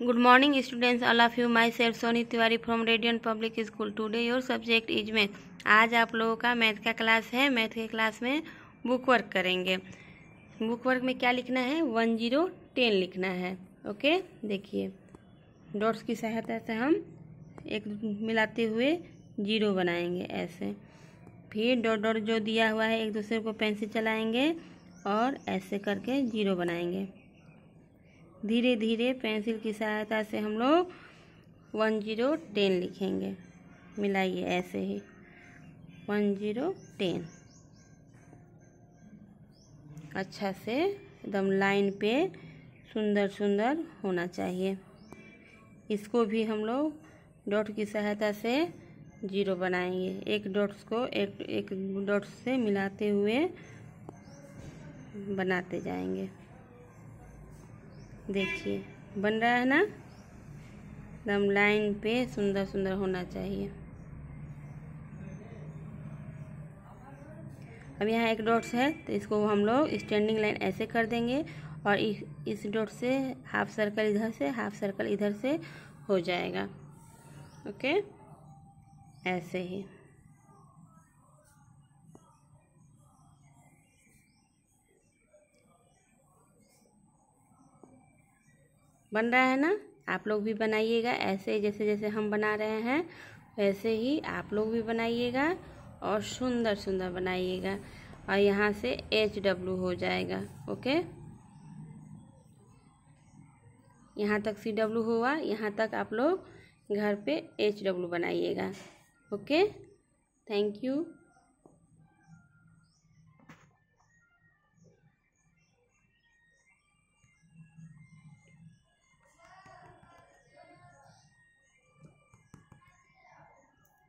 good morning students all of you my self Soni Tiwari from radian public school today your subject is math आज आप लोगों का math का class है math के क्लास में बुक वर्क करेंगे बुक वर्क में क्या लिखना है वन जीरो टेन लिखना है ओके देखिए डॉट्स की सहायता से हम एक मिलाते हुए जीरो बनाएंगे ऐसे फिर डॉट डॉट जो दिया हुआ है एक दूसरे को पेन से चलाएंगे और ऐसे करके जीरो बनाएंगे धीरे धीरे पेंसिल की सहायता से हम लोग वन जीरो टेन लिखेंगे मिलाइए ऐसे ही वन जीरो टेन अच्छा से एकदम लाइन पे सुंदर सुंदर होना चाहिए इसको भी हम लोग डॉट की सहायता से जीरो बनाएंगे एक डॉट्स को एक एक डॉट्स से मिलाते हुए बनाते जाएंगे देखिए बन रहा है ना एकदम लाइन पे सुंदर सुंदर होना चाहिए अब यहाँ एक डॉट्स है तो इसको हम लोग स्टैंडिंग लाइन ऐसे कर देंगे और इस डॉट से हाफ सर्कल इधर से हाफ सर्कल इधर से हो जाएगा ओके ऐसे ही बन रहा है ना आप लोग भी बनाइएगा ऐसे जैसे जैसे हम बना रहे हैं वैसे ही आप लोग भी बनाइएगा और सुंदर सुंदर बनाइएगा और यहाँ से एच डब्लू हो जाएगा ओके यहाँ तक सी डब्लू हुआ यहाँ तक आप लोग घर पे एच डब्लू बनाइएगा ओके थैंक यू